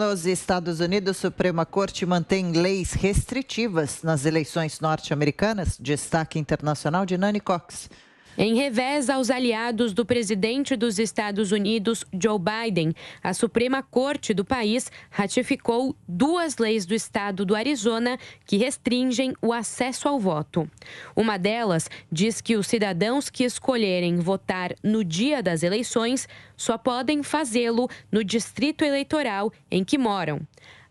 Nos Estados Unidos, a Suprema Corte mantém leis restritivas nas eleições norte-americanas. Destaque internacional de Nani Cox. Em revés aos aliados do presidente dos Estados Unidos, Joe Biden, a Suprema Corte do país ratificou duas leis do estado do Arizona que restringem o acesso ao voto. Uma delas diz que os cidadãos que escolherem votar no dia das eleições só podem fazê-lo no distrito eleitoral em que moram.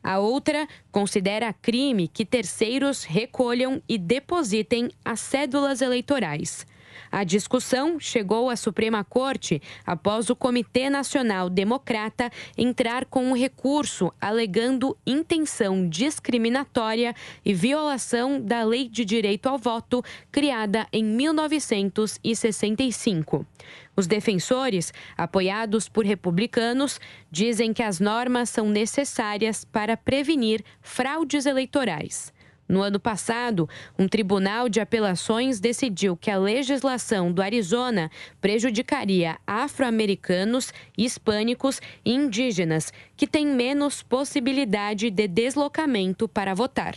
A outra considera crime que terceiros recolham e depositem as cédulas eleitorais. A discussão chegou à Suprema Corte após o Comitê Nacional Democrata entrar com um recurso alegando intenção discriminatória e violação da Lei de Direito ao Voto, criada em 1965. Os defensores, apoiados por republicanos, dizem que as normas são necessárias para prevenir fraudes eleitorais. No ano passado, um tribunal de apelações decidiu que a legislação do Arizona prejudicaria afro-americanos, hispânicos e indígenas, que têm menos possibilidade de deslocamento para votar.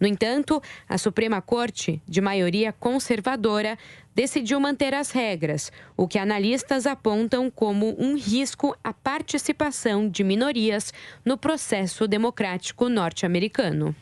No entanto, a Suprema Corte, de maioria conservadora, decidiu manter as regras, o que analistas apontam como um risco à participação de minorias no processo democrático norte-americano.